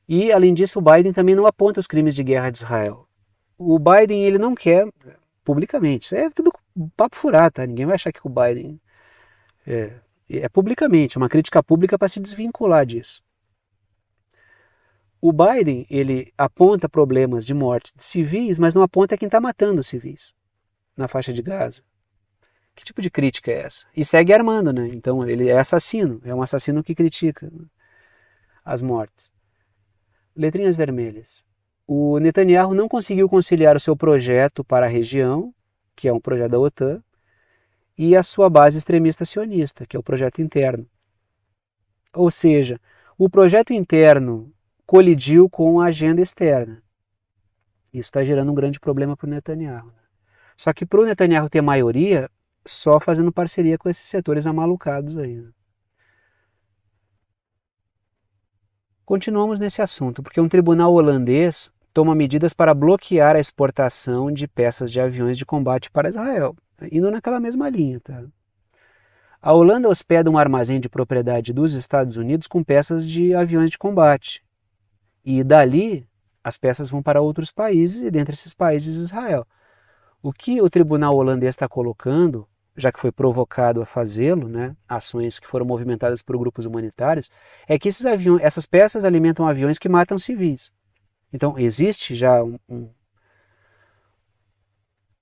E, além disso, o Biden também não aponta os crimes de guerra de Israel. O Biden, ele não quer publicamente. Isso é tudo papo furado, tá? Ninguém vai achar que o Biden é, é publicamente, é uma crítica pública para se desvincular disso. O Biden, ele aponta problemas de morte de civis, mas não aponta quem está matando os civis na faixa de Gaza. Que tipo de crítica é essa? E segue armando, né? Então ele é assassino, é um assassino que critica né, as mortes letrinhas vermelhas. O Netanyahu não conseguiu conciliar o seu projeto para a região, que é um projeto da OTAN, e a sua base extremista sionista, que é o projeto interno. Ou seja, o projeto interno colidiu com a agenda externa. Isso está gerando um grande problema para o Netanyahu. Só que para o Netanyahu ter maioria, só fazendo parceria com esses setores amalucados aí. Né? Continuamos nesse assunto, porque um tribunal holandês toma medidas para bloquear a exportação de peças de aviões de combate para Israel, indo naquela mesma linha. Tá? A Holanda hospeda um armazém de propriedade dos Estados Unidos com peças de aviões de combate. E dali, as peças vão para outros países e, dentre esses países, Israel. O que o tribunal holandês está colocando já que foi provocado a fazê-lo, né, ações que foram movimentadas por grupos humanitários, é que esses aviões, essas peças alimentam aviões que matam civis. Então, existe já um, um,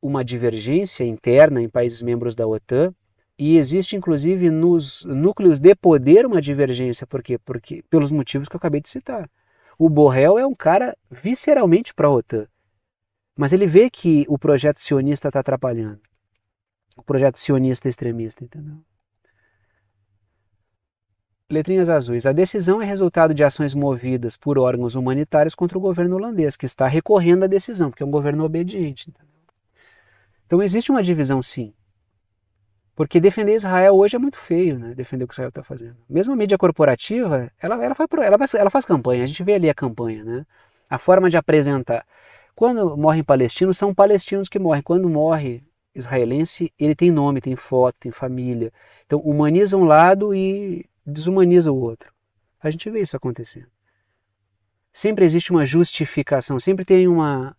uma divergência interna em países membros da OTAN e existe, inclusive, nos núcleos de poder uma divergência. Por quê? Porque, pelos motivos que eu acabei de citar. O Borrell é um cara visceralmente para a otan mas ele vê que o projeto sionista está atrapalhando o projeto sionista extremista, entendeu? Letrinhas azuis. A decisão é resultado de ações movidas por órgãos humanitários contra o governo holandês, que está recorrendo à decisão, porque é um governo obediente. Entendeu? Então existe uma divisão, sim. Porque defender Israel hoje é muito feio, né? Defender o que Israel está fazendo. Mesmo a mídia corporativa, ela, ela, faz, ela, faz, ela faz campanha, a gente vê ali a campanha, né? A forma de apresentar. Quando morrem palestinos, são palestinos que morrem. Quando morre israelense, ele tem nome, tem foto, tem família. Então humaniza um lado e desumaniza o outro. A gente vê isso acontecendo. Sempre existe uma justificação, sempre tem uma,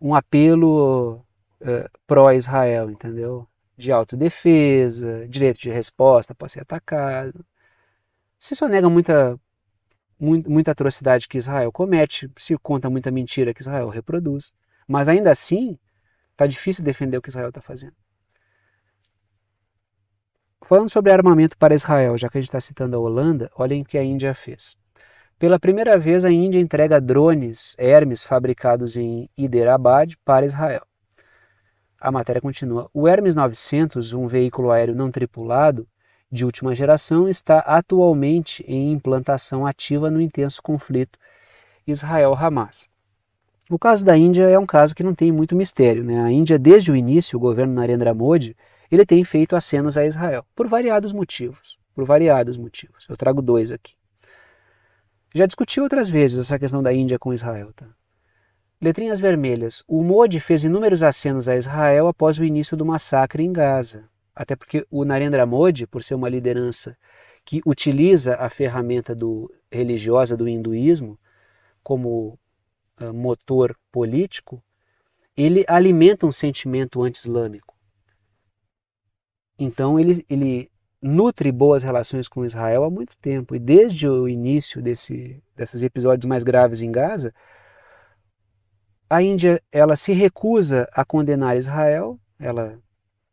um apelo uh, pró-Israel, entendeu? De autodefesa, direito de resposta para ser atacado. Se só nega muita, muito, muita atrocidade que Israel comete, se conta muita mentira que Israel reproduz. Mas ainda assim, Está difícil defender o que Israel está fazendo. Falando sobre armamento para Israel, já que a gente está citando a Holanda, olhem o que a Índia fez. Pela primeira vez, a Índia entrega drones Hermes fabricados em Hyderabad para Israel. A matéria continua. O Hermes 900, um veículo aéreo não tripulado de última geração, está atualmente em implantação ativa no intenso conflito Israel-Hamas. O caso da Índia é um caso que não tem muito mistério. Né? A Índia, desde o início, o governo Narendra Modi, ele tem feito acenos a Israel, por variados motivos. Por variados motivos. Eu trago dois aqui. Já discuti outras vezes essa questão da Índia com Israel. Tá? Letrinhas vermelhas. O Modi fez inúmeros acenos a Israel após o início do massacre em Gaza. Até porque o Narendra Modi, por ser uma liderança que utiliza a ferramenta do, religiosa do hinduísmo como ah, motor político, ele alimenta um sentimento anti-islâmico. Então ele, ele nutre boas relações com Israel há muito tempo. E desde o início desse, desses episódios mais graves em Gaza, a Índia ela se recusa a condenar Israel, ela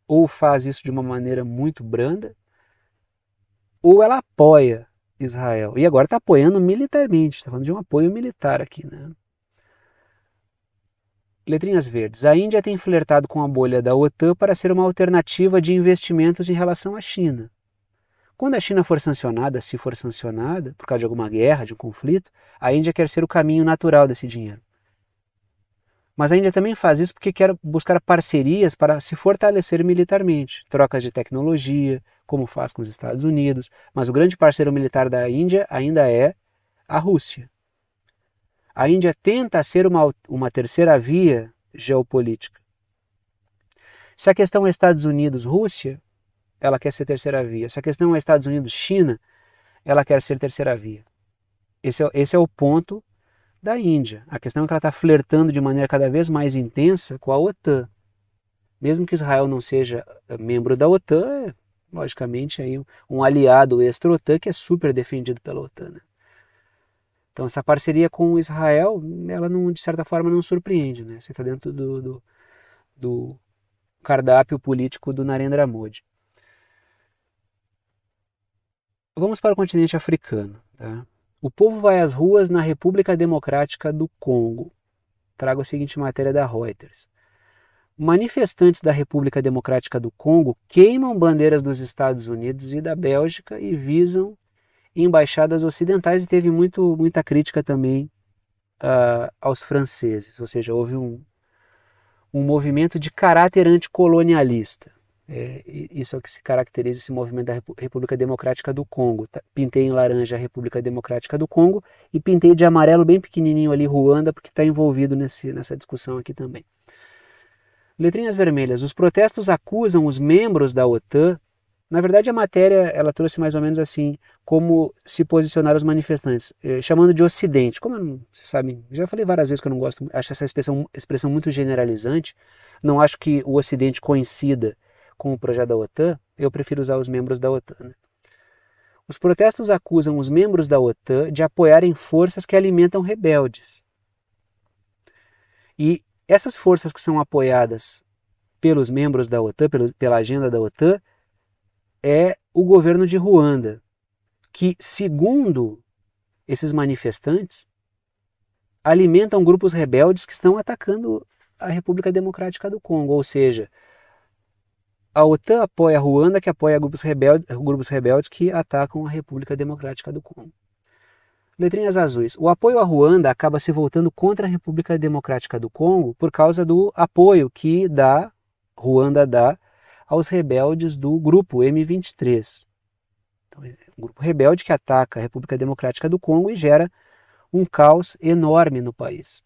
ou faz isso de uma maneira muito branda, ou ela apoia Israel. E agora está apoiando militarmente, está falando de um apoio militar aqui. Né? Letrinhas verdes. A Índia tem flertado com a bolha da OTAN para ser uma alternativa de investimentos em relação à China. Quando a China for sancionada, se for sancionada, por causa de alguma guerra, de um conflito, a Índia quer ser o caminho natural desse dinheiro. Mas a Índia também faz isso porque quer buscar parcerias para se fortalecer militarmente, trocas de tecnologia, como faz com os Estados Unidos, mas o grande parceiro militar da Índia ainda é a Rússia a Índia tenta ser uma, uma terceira via geopolítica. Se a questão é Estados Unidos-Rússia, ela quer ser terceira via. Se a questão é Estados Unidos-China, ela quer ser terceira via. Esse é, esse é o ponto da Índia. A questão é que ela está flertando de maneira cada vez mais intensa com a OTAN. Mesmo que Israel não seja eh, membro da OTAN, é, logicamente aí um aliado extra-OTAN que é super defendido pela OTAN. Né? Então essa parceria com Israel, ela não, de certa forma não surpreende, né? Você está dentro do, do, do, cardápio político do Narendra Modi. Vamos para o continente africano. Tá? O povo vai às ruas na República Democrática do Congo. Trago a seguinte matéria da Reuters. Manifestantes da República Democrática do Congo queimam bandeiras dos Estados Unidos e da Bélgica e visam embaixadas ocidentais e teve muito, muita crítica também uh, aos franceses, ou seja, houve um, um movimento de caráter anticolonialista. É, isso é o que se caracteriza esse movimento da República Democrática do Congo. Tá, pintei em laranja a República Democrática do Congo e pintei de amarelo bem pequenininho ali Ruanda, porque está envolvido nesse, nessa discussão aqui também. Letrinhas vermelhas. Os protestos acusam os membros da OTAN na verdade, a matéria ela trouxe mais ou menos assim como se posicionaram os manifestantes, eh, chamando de Ocidente. Como você sabe vocês sabem, já falei várias vezes que eu não gosto, acho essa expressão, expressão muito generalizante. Não acho que o Ocidente coincida com o projeto da OTAN. Eu prefiro usar os membros da OTAN. Né? Os protestos acusam os membros da OTAN de apoiarem forças que alimentam rebeldes. E essas forças que são apoiadas pelos membros da OTAN, pela agenda da OTAN, é o governo de Ruanda, que, segundo esses manifestantes, alimentam grupos rebeldes que estão atacando a República Democrática do Congo. Ou seja, a OTAN apoia a Ruanda, que apoia grupos rebeldes, grupos rebeldes que atacam a República Democrática do Congo. Letrinhas azuis. O apoio à Ruanda acaba se voltando contra a República Democrática do Congo por causa do apoio que dá, Ruanda dá aos rebeldes do grupo M23. Então, é um grupo rebelde que ataca a República Democrática do Congo e gera um caos enorme no país.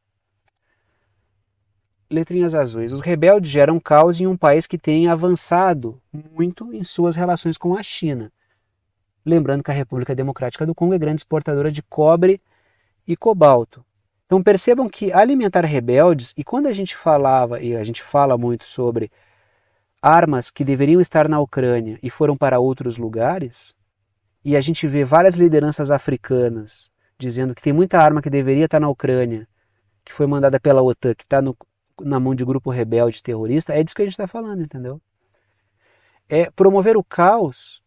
Letrinhas azuis. Os rebeldes geram caos em um país que tem avançado muito em suas relações com a China. Lembrando que a República Democrática do Congo é grande exportadora de cobre e cobalto. Então percebam que alimentar rebeldes, e quando a gente falava, e a gente fala muito sobre armas que deveriam estar na Ucrânia e foram para outros lugares, e a gente vê várias lideranças africanas dizendo que tem muita arma que deveria estar na Ucrânia, que foi mandada pela OTAN, que está na mão de grupo rebelde terrorista, é disso que a gente está falando, entendeu? É promover o caos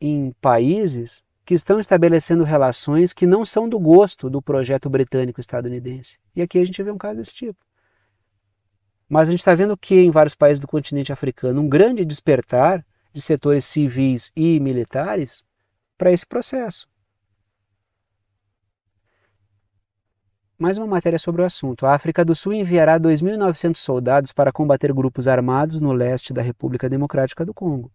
em países que estão estabelecendo relações que não são do gosto do projeto britânico-estadunidense. E aqui a gente vê um caso desse tipo. Mas a gente está vendo que em vários países do continente africano um grande despertar de setores civis e militares para esse processo. Mais uma matéria sobre o assunto. A África do Sul enviará 2.900 soldados para combater grupos armados no leste da República Democrática do Congo.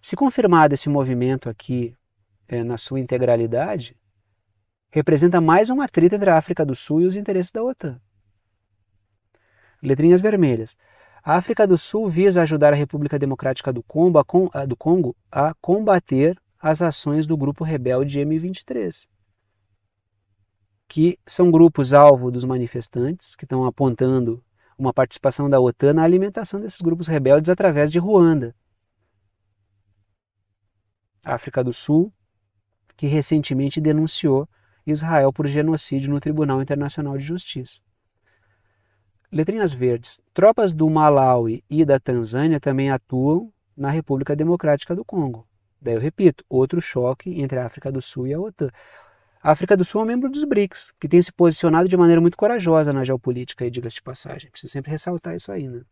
Se confirmado esse movimento aqui é, na sua integralidade, representa mais uma treta entre a África do Sul e os interesses da OTAN letrinhas vermelhas. A África do Sul visa ajudar a República Democrática do Congo a, com, a, do Congo a combater as ações do grupo rebelde M23, que são grupos alvo dos manifestantes que estão apontando uma participação da OTAN na alimentação desses grupos rebeldes através de Ruanda. África do Sul, que recentemente denunciou Israel por genocídio no Tribunal Internacional de Justiça. Letrinhas verdes. Tropas do Malawi e da Tanzânia também atuam na República Democrática do Congo. Daí eu repito, outro choque entre a África do Sul e a OTAN. A África do Sul é um membro dos BRICS, que tem se posicionado de maneira muito corajosa na geopolítica, diga-se de passagem. Preciso sempre ressaltar isso aí, né?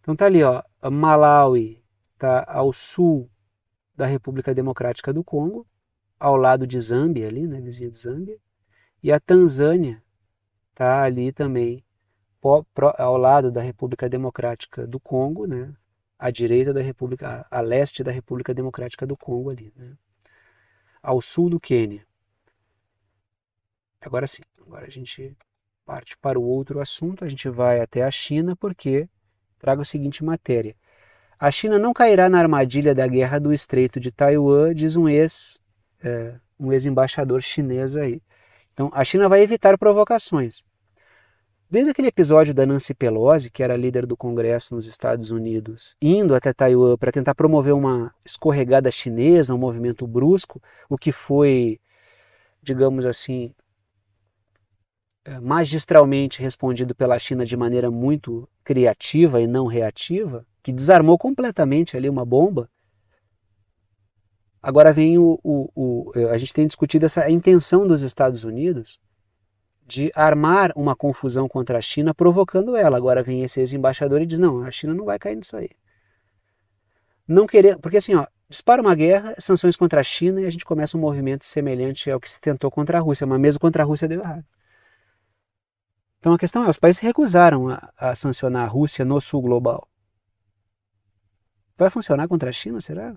Então tá ali, ó, Malawi tá ao sul da República Democrática do Congo, ao lado de Zâmbia ali, né, vizinha de Zâmbia, e a Tanzânia tá ali também ao lado da República Democrática do Congo, né? à direita da República, a leste da República Democrática do Congo ali, né? ao sul do Quênia. Agora sim, agora a gente parte para o outro assunto, a gente vai até a China porque trago a seguinte matéria. A China não cairá na armadilha da guerra do Estreito de Taiwan, diz um ex é, um ex-embaixador chinês aí. Então, a China vai evitar provocações. Desde aquele episódio da Nancy Pelosi, que era líder do Congresso nos Estados Unidos, indo até Taiwan para tentar promover uma escorregada chinesa, um movimento brusco, o que foi, digamos assim, eh, magistralmente respondido pela China de maneira muito criativa e não reativa, que desarmou completamente ali uma bomba. Agora vem o, o, o eh, a gente tem discutido essa intenção dos Estados Unidos de armar uma confusão contra a China, provocando ela. Agora vem esse ex-embaixador e diz: não, a China não vai cair nisso aí. Não querer, porque assim, ó, dispara uma guerra, sanções contra a China e a gente começa um movimento semelhante ao que se tentou contra a Rússia, mas mesmo contra a Rússia deu errado. Então a questão é: os países recusaram a, a sancionar a Rússia no sul global. Vai funcionar contra a China, será?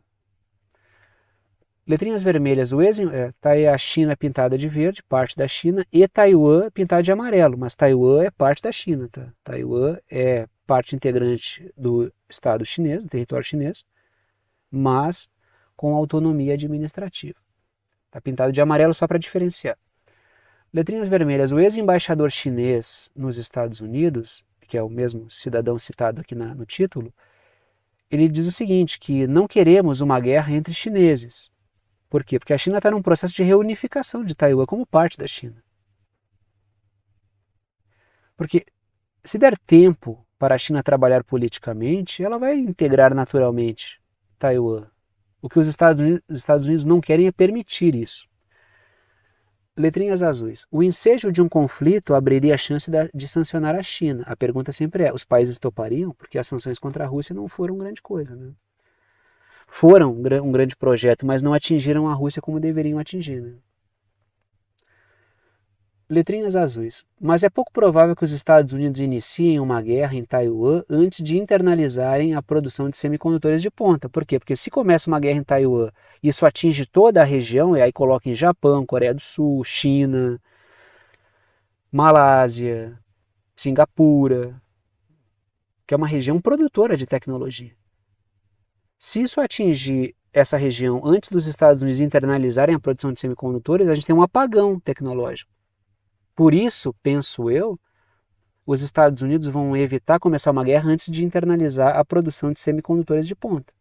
Letrinhas vermelhas, o está é, tá aí a China pintada de verde, parte da China, e Taiwan pintada de amarelo, mas Taiwan é parte da China. Tá? Taiwan é parte integrante do Estado chinês, do território chinês, mas com autonomia administrativa. Está pintado de amarelo só para diferenciar. Letrinhas vermelhas, o ex-embaixador chinês nos Estados Unidos, que é o mesmo cidadão citado aqui na, no título, ele diz o seguinte, que não queremos uma guerra entre chineses, por quê? Porque a China está num processo de reunificação de Taiwan como parte da China. Porque se der tempo para a China trabalhar politicamente, ela vai integrar naturalmente Taiwan. O que os Estados Unidos, os Estados Unidos não querem é permitir isso. Letrinhas azuis. O ensejo de um conflito abriria a chance de sancionar a China. A pergunta sempre é: os países topariam? Porque as sanções contra a Rússia não foram grande coisa. Né? foram um grande projeto, mas não atingiram a Rússia como deveriam atingir. Né? Letrinhas azuis. Mas é pouco provável que os Estados Unidos iniciem uma guerra em Taiwan antes de internalizarem a produção de semicondutores de ponta. Por quê? Porque se começa uma guerra em Taiwan, isso atinge toda a região, e aí coloca em Japão, Coreia do Sul, China, Malásia, Singapura, que é uma região produtora de tecnologia. Se isso atingir essa região antes dos Estados Unidos internalizarem a produção de semicondutores, a gente tem um apagão tecnológico. Por isso, penso eu, os Estados Unidos vão evitar começar uma guerra antes de internalizar a produção de semicondutores de ponta.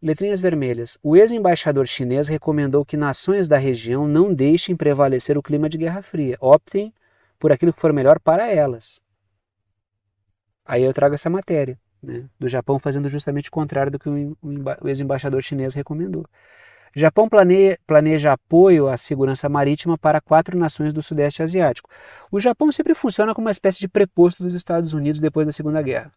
Letrinhas vermelhas. O ex-embaixador chinês recomendou que nações da região não deixem prevalecer o clima de Guerra Fria, optem por aquilo que for melhor para elas. Aí eu trago essa matéria né, do Japão, fazendo justamente o contrário do que o, o ex-embaixador chinês recomendou. Japão planeia, planeja apoio à segurança marítima para quatro nações do Sudeste Asiático. O Japão sempre funciona como uma espécie de preposto dos Estados Unidos depois da Segunda Guerra.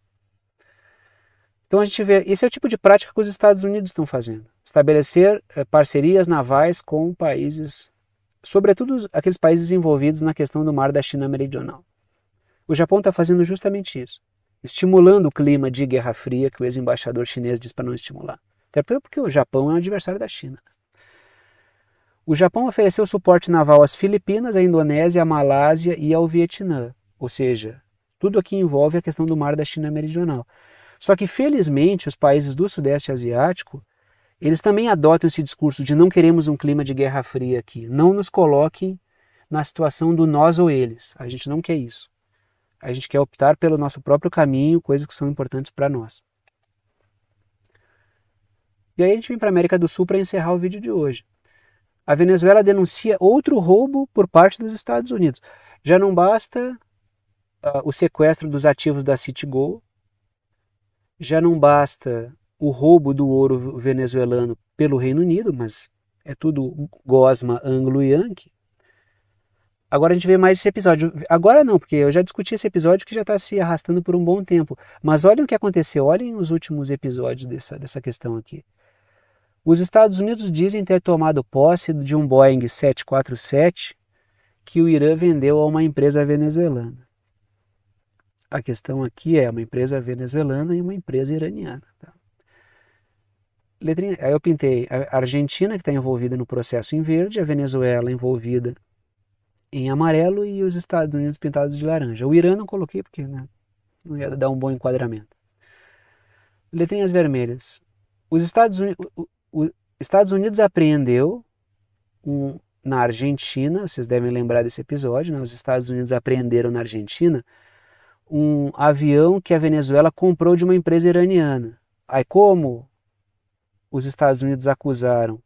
Então a gente vê, esse é o tipo de prática que os Estados Unidos estão fazendo. Estabelecer eh, parcerias navais com países, sobretudo aqueles países envolvidos na questão do mar da China Meridional. O Japão está fazendo justamente isso estimulando o clima de Guerra Fria que o ex-embaixador chinês diz para não estimular. Até porque o Japão é um adversário da China. O Japão ofereceu suporte naval às Filipinas, à Indonésia, à Malásia e ao Vietnã. Ou seja, tudo aqui envolve a questão do mar da China Meridional. Só que, felizmente, os países do Sudeste Asiático, eles também adotam esse discurso de não queremos um clima de guerra fria aqui. Não nos coloquem na situação do nós ou eles. A gente não quer isso a gente quer optar pelo nosso próprio caminho, coisas que são importantes para nós. E aí a gente vem para a América do Sul para encerrar o vídeo de hoje. A Venezuela denuncia outro roubo por parte dos Estados Unidos. Já não basta uh, o sequestro dos ativos da Citigroup, já não basta o roubo do ouro venezuelano pelo Reino Unido, mas é tudo gosma anglo-yankee. Agora a gente vê mais esse episódio. Agora não, porque eu já discuti esse episódio que já está se arrastando por um bom tempo. Mas olhem o que aconteceu, olhem os últimos episódios dessa, dessa questão aqui. Os Estados Unidos dizem ter tomado posse de um Boeing 747 que o Irã vendeu a uma empresa venezuelana. A questão aqui é uma empresa venezuelana e uma empresa iraniana. Tá? Letrinha, aí eu pintei a Argentina, que está envolvida no processo em verde, a Venezuela envolvida em amarelo e os Estados Unidos pintados de laranja. O Irã não coloquei porque né, não ia dar um bom enquadramento. Letrinhas vermelhas. Os Estados, o, o, Estados Unidos apreendeu um, na Argentina, vocês devem lembrar desse episódio, né, os Estados Unidos apreenderam na Argentina um avião que a Venezuela comprou de uma empresa iraniana. Aí como os Estados Unidos acusaram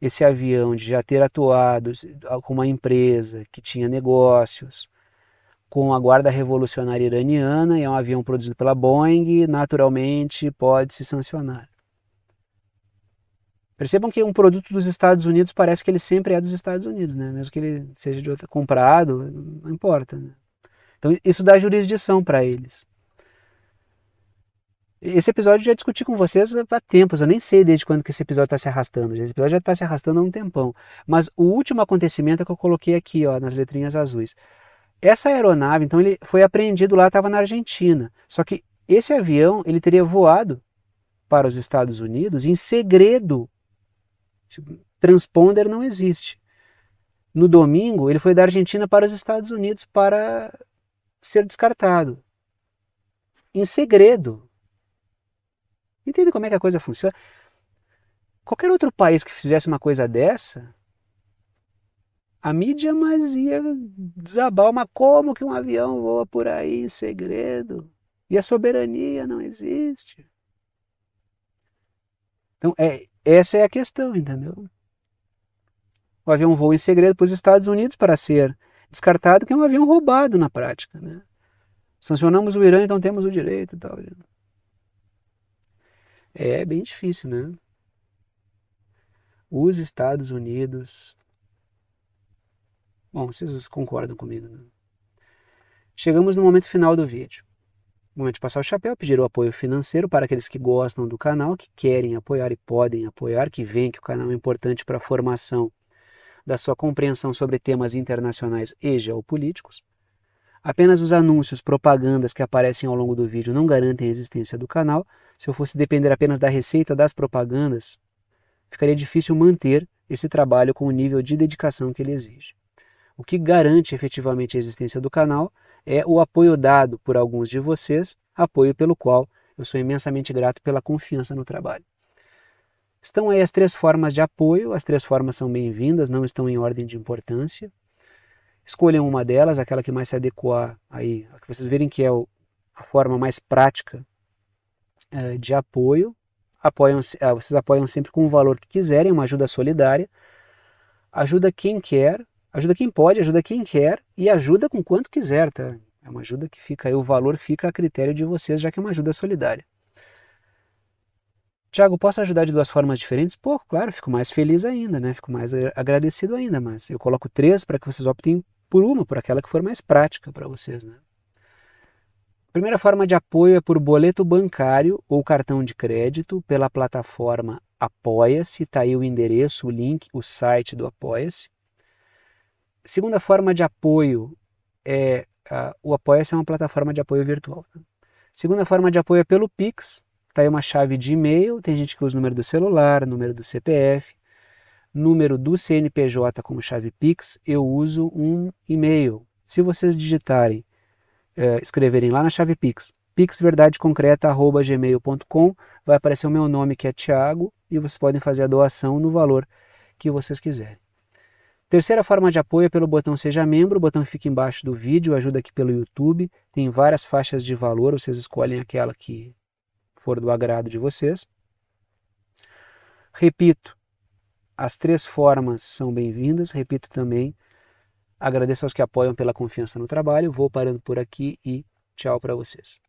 esse avião de já ter atuado com uma empresa que tinha negócios com a Guarda Revolucionária Iraniana, e é um avião produzido pela Boeing, naturalmente pode se sancionar. Percebam que um produto dos Estados Unidos parece que ele sempre é dos Estados Unidos, né? mesmo que ele seja de outra, comprado, não importa. Né? Então isso dá jurisdição para eles. Esse episódio eu já discuti com vocês há tempos, eu nem sei desde quando que esse episódio está se arrastando. Esse episódio já está se arrastando há um tempão. Mas o último acontecimento é que eu coloquei aqui, ó, nas letrinhas azuis. Essa aeronave, então, ele foi apreendido lá, estava na Argentina. Só que esse avião, ele teria voado para os Estados Unidos em segredo. Transponder não existe. No domingo, ele foi da Argentina para os Estados Unidos para ser descartado. Em segredo. Entende como é que a coisa funciona? Qualquer outro país que fizesse uma coisa dessa, a mídia mas ia desabar Mas como que um avião voa por aí em segredo e a soberania não existe. Então, é, essa é a questão, entendeu? O avião voa em segredo para os Estados Unidos para ser descartado, que é um avião roubado na prática. Né? Sancionamos o Irã, então temos o direito e tal. É bem difícil, né? Os Estados Unidos. Bom, vocês concordam comigo, né? Chegamos no momento final do vídeo. momento de passar o chapéu, pedir o apoio financeiro para aqueles que gostam do canal, que querem apoiar e podem apoiar, que veem que o canal é importante para a formação da sua compreensão sobre temas internacionais e geopolíticos. Apenas os anúncios, propagandas que aparecem ao longo do vídeo não garantem a existência do canal, se eu fosse depender apenas da receita das propagandas, ficaria difícil manter esse trabalho com o nível de dedicação que ele exige. O que garante efetivamente a existência do canal é o apoio dado por alguns de vocês, apoio pelo qual eu sou imensamente grato pela confiança no trabalho. Estão aí as três formas de apoio, as três formas são bem-vindas, não estão em ordem de importância. Escolham uma delas, aquela que mais se adequar aí, a que vocês verem que é a forma mais prática eh, de apoio. Apoiam, eh, vocês apoiam sempre com o valor que quiserem, uma ajuda solidária. Ajuda quem quer, ajuda quem pode, ajuda quem quer e ajuda com quanto quiser, tá? É uma ajuda que fica aí, o valor fica a critério de vocês, já que é uma ajuda solidária. Tiago, posso ajudar de duas formas diferentes? Pô, claro, fico mais feliz ainda, né? Fico mais eh, agradecido ainda, mas eu coloco três para que vocês optem por uma, por aquela que for mais prática para vocês, né? A primeira forma de apoio é por boleto bancário ou cartão de crédito pela plataforma Apoia-se, está aí o endereço, o link, o site do Apoia-se. Segunda forma de apoio é uh, o Apoia-se é uma plataforma de apoio virtual. Tá? Segunda forma de apoio é pelo Pix, está aí uma chave de e-mail, tem gente que usa o número do celular, número do CPF, número do CNPJ como chave Pix, eu uso um e-mail. Se vocês digitarem é, escreverem lá na chave Pix, pixverdadeconcreta.gmail.com, vai aparecer o meu nome que é Tiago e vocês podem fazer a doação no valor que vocês quiserem. Terceira forma de apoio é pelo botão Seja Membro, o botão fica embaixo do vídeo, ajuda aqui pelo YouTube, tem várias faixas de valor, vocês escolhem aquela que for do agrado de vocês. Repito, as três formas são bem-vindas, repito também, Agradeço aos que apoiam pela confiança no trabalho. Vou parando por aqui e tchau para vocês.